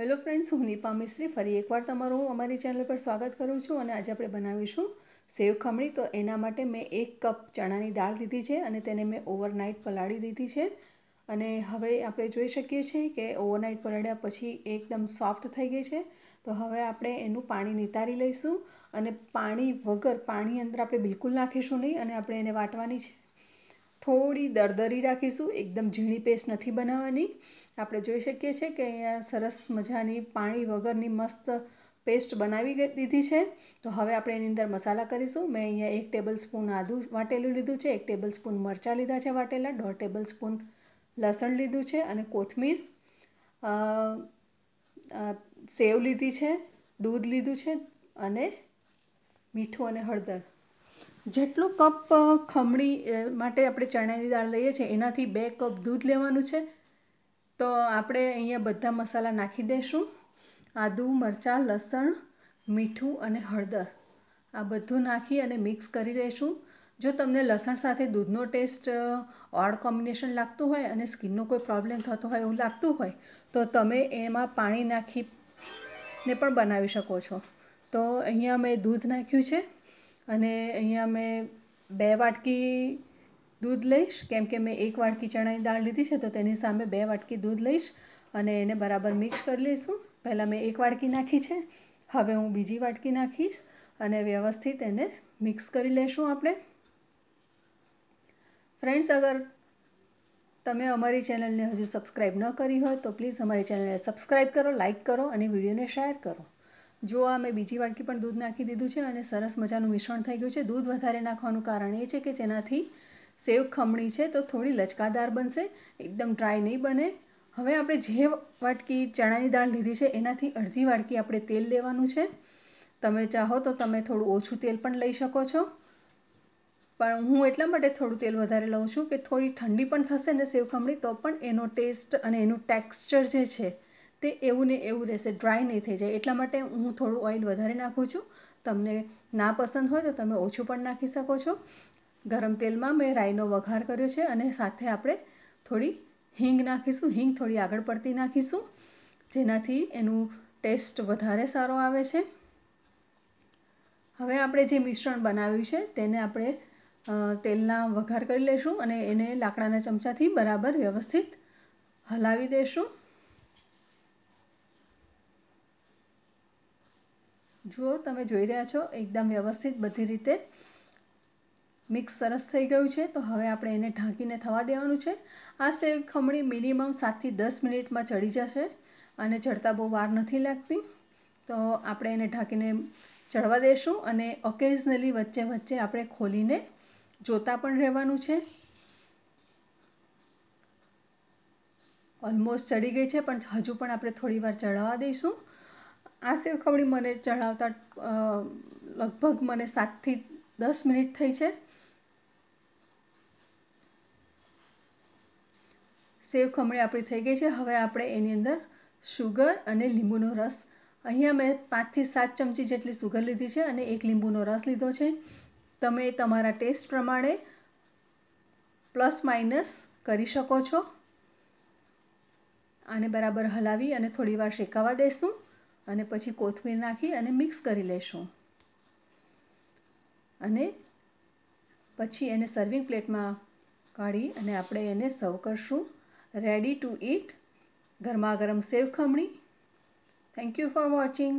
hello friends હું નિપા મિસ્ત્રી ફરી એકવાર તમારું અમારી ચેનલ પર સ્વાગત કરું છું અને આજે આપણે બનાવીશું સેવ ખમણી તો એના માટે મેં એક કપ ચણાની દાળ દીધી છે અને તેને મેં ઓવરનાઇટ પલાળી દીધી છે અને હવે આપણે જોઈ શકીએ છીએ કે ઓવરનાઇટ પલાળ્યા પછી એકદમ સોફ્ટ થઈ ગઈ છે તો હવે આપણે એનું પાણી નિતારી લઈશું અને પાણી વગર પાણી અંદર આપણે બિલકુલ નાખીશું નહીં અને આપણે એને વાટવાની છે થોડી દરદરી રાખીશું એકદમ ઝીણી પેસ્ટ નથી બનાવવાની આપણે જોઈ શકીએ છીએ કે અહીંયા સરસ મજાની પાણી વગરની મસ્ત પેસ્ટ બનાવી દીધી છે તો હવે આપણે એની અંદર મસાલા કરીશું મેં અહીંયા એક ટેબલ સ્પૂન આદું વાટેલું લીધું છે એક ટેબલ સ્પૂન મરચાં લીધા છે વાટેલા દોઢ ટેબલ સ્પૂન લસણ લીધું છે અને કોથમીર સેવ લીધી છે દૂધ લીધું છે અને મીઠું અને હળદર જેટલો કપ ખમણી માટે આપણે ચણાની દાળ લઈએ છીએ એનાથી બે કપ દૂધ લેવાનું છે તો આપણે અહીંયા બધા મસાલા નાખી દઈશું આદુ મરચાં લસણ મીઠું અને હળદર આ બધું નાખી અને મિક્સ કરી લઈશું જો તમને લસણ સાથે દૂધનો ટેસ્ટ ઓડ કોમ્બિનેશન લાગતું હોય અને સ્કિનનો કોઈ પ્રોબ્લેમ થતો હોય એવું લાગતું હોય તો તમે એમાં પાણી નાખીને પણ બનાવી શકો છો તો અહીંયા મેં દૂધ નાખ્યું છે અને અહીંયા મેં બે વાટકી દૂધ લઈશ કેમ કે મેં એક વાટકી ચણાની દાળ લીધી છે તો તેની સામે બે વાટકી દૂધ લઈશ અને એને બરાબર મિક્સ કરી લઈશું પહેલાં મેં એક વાટકી નાખી છે હવે હું બીજી વાટકી નાખીશ અને વ્યવસ્થિત એને મિક્સ કરી લઈશું આપણે ફ્રેન્ડ્સ અગર તમે અમારી ચેનલને હજુ સબસ્ક્રાઈબ ન કરી હોય તો પ્લીઝ અમારી ચેનલને સબસ્ક્રાઈબ કરો લાઇક કરો અને વિડીયોને શેર કરો જો આ મેં બીજી વાટકી પણ દૂધ નાખી દીધું છે અને સરસ મજાનું મિશ્રણ થઈ ગયું છે દૂધ વધારે નાખવાનું કારણ એ છે કે જેનાથી સેવ ખમણી છે તો થોડી લચકાદાર બનશે એકદમ ડ્રાય નહીં બને હવે આપણે જે વાટકી ચણાની દાળ લીધી છે એનાથી અડધી વાટકી આપણે તેલ લેવાનું છે તમે ચાહો તો તમે થોડું ઓછું તેલ પણ લઈ શકો છો પણ હું એટલા માટે થોડું તેલ વધારે લઉં છું કે થોડી ઠંડી પણ થશે ને સેવ ખમણી તો પણ એનો ટેસ્ટ અને એનું ટેક્સચર જે છે તે એવું ને એવું રહેશે ડ્રાય નહીં થઈ જાય એટલા માટે હું થોડું ઓઇલ વધારે નાખું છું તમને ના પસંદ હોય તો તમે ઓછું પણ નાખી શકો છો ગરમ તેલમાં મેં રાઈનો વઘાર કર્યો છે અને સાથે આપણે થોડી હિંગ નાખીશું હિંગ થોડી આગળ પડતી નાખીશું જેનાથી એનું ટેસ્ટ વધારે સારો આવે છે હવે આપણે જે મિશ્રણ બનાવ્યું છે તેને આપણે તેલના વઘાર કરી લઈશું અને એને લાકડાના ચમચાથી બરાબર વ્યવસ્થિત હલાવી દઈશું જુઓ તમે જોઈ રહ્યા છો એકદમ વ્યવસ્થિત બધી રીતે મિક્સ સરસ થઈ ગયું છે તો હવે આપણે એને ઢાંકીને થવા દેવાનું છે આ સેવ ખમણી મિનિમમ સાતથી દસ મિનિટમાં ચડી જશે અને ચડતા બહુ વાર નથી લાગતી તો આપણે એને ઢાંકીને ચડવા દઈશું અને ઓકેઝનલી વચ્ચે વચ્ચે આપણે ખોલીને જોતા પણ રહેવાનું છે ઓલમોસ્ટ ચડી ગઈ છે પણ હજુ પણ આપણે થોડી વાર ચડાવવા દઈશું આ સેવ મને ચઢાવતા લગભગ મને સાતથી દસ મિનિટ થઈ છે સેવ ખમણી આપણી થઈ ગઈ છે હવે આપણે એની અંદર શુગર અને લીંબુનો રસ અહીંયા મેં પાંચથી સાત ચમચી જેટલી સુગર લીધી છે અને એક લીંબુનો રસ લીધો છે તમે તમારા ટેસ્ટ પ્રમાણે પ્લસ માઇનસ કરી શકો છો આને બરાબર હલાવી અને થોડીવાર શેકાવા દેશું અને પછી કોથમીર નાખી અને મિક્સ કરી લેશું અને પછી એને સર્વિંગ પ્લેટમાં કાઢી અને આપણે એને સર્વ કરશું રેડી ટુ ઇટ ગરમા ગરમ સેવ ખમણી થેન્ક યુ ફોર વોચિંગ